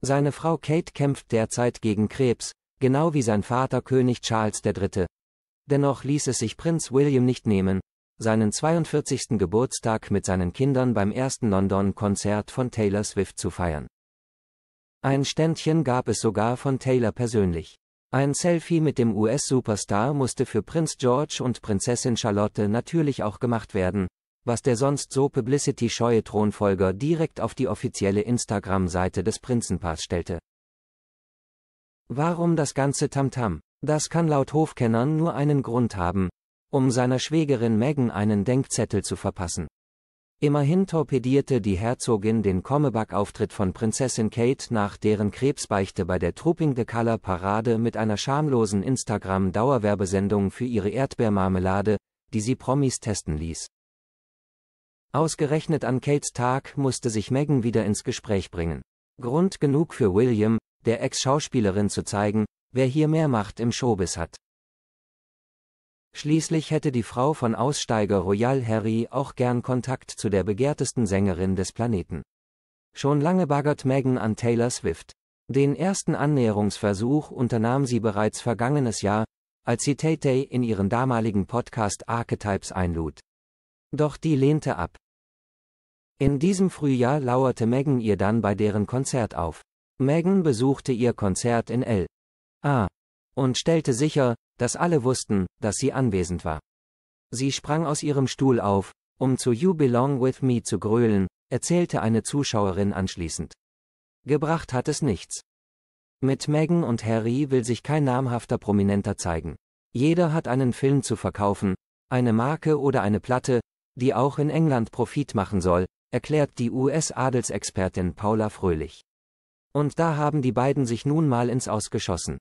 Seine Frau Kate kämpft derzeit gegen Krebs, genau wie sein Vater König Charles III. Dennoch ließ es sich Prinz William nicht nehmen, seinen 42. Geburtstag mit seinen Kindern beim ersten London-Konzert von Taylor Swift zu feiern. Ein Ständchen gab es sogar von Taylor persönlich. Ein Selfie mit dem US-Superstar musste für Prinz George und Prinzessin Charlotte natürlich auch gemacht werden, was der sonst so publicity-scheue Thronfolger direkt auf die offizielle Instagram-Seite des Prinzenpaars stellte. Warum das ganze Tamtam? -Tam? Das kann laut Hofkennern nur einen Grund haben, um seiner Schwägerin Megan einen Denkzettel zu verpassen. Immerhin torpedierte die Herzogin den Comeback-Auftritt von Prinzessin Kate nach deren Krebsbeichte bei der Trooping the Color Parade mit einer schamlosen Instagram-Dauerwerbesendung für ihre Erdbeermarmelade, die sie Promis testen ließ. Ausgerechnet an Kates Tag musste sich Megan wieder ins Gespräch bringen. Grund genug für William, der Ex-Schauspielerin zu zeigen, wer hier mehr Macht im Showbiz hat. Schließlich hätte die Frau von Aussteiger Royal Harry auch gern Kontakt zu der begehrtesten Sängerin des Planeten. Schon lange baggert Megan an Taylor Swift. Den ersten Annäherungsversuch unternahm sie bereits vergangenes Jahr, als sie Tay Tay in ihren damaligen Podcast Archetypes einlud. Doch die lehnte ab. In diesem Frühjahr lauerte Megan ihr dann bei deren Konzert auf. Megan besuchte ihr Konzert in L. A. und stellte sicher, dass alle wussten, dass sie anwesend war. Sie sprang aus ihrem Stuhl auf, um zu You Belong With Me zu grölen, erzählte eine Zuschauerin anschließend. Gebracht hat es nichts. Mit Megan und Harry will sich kein namhafter Prominenter zeigen. Jeder hat einen Film zu verkaufen, eine Marke oder eine Platte, die auch in England Profit machen soll, erklärt die US-Adelsexpertin Paula Fröhlich. Und da haben die beiden sich nun mal ins Ausgeschossen.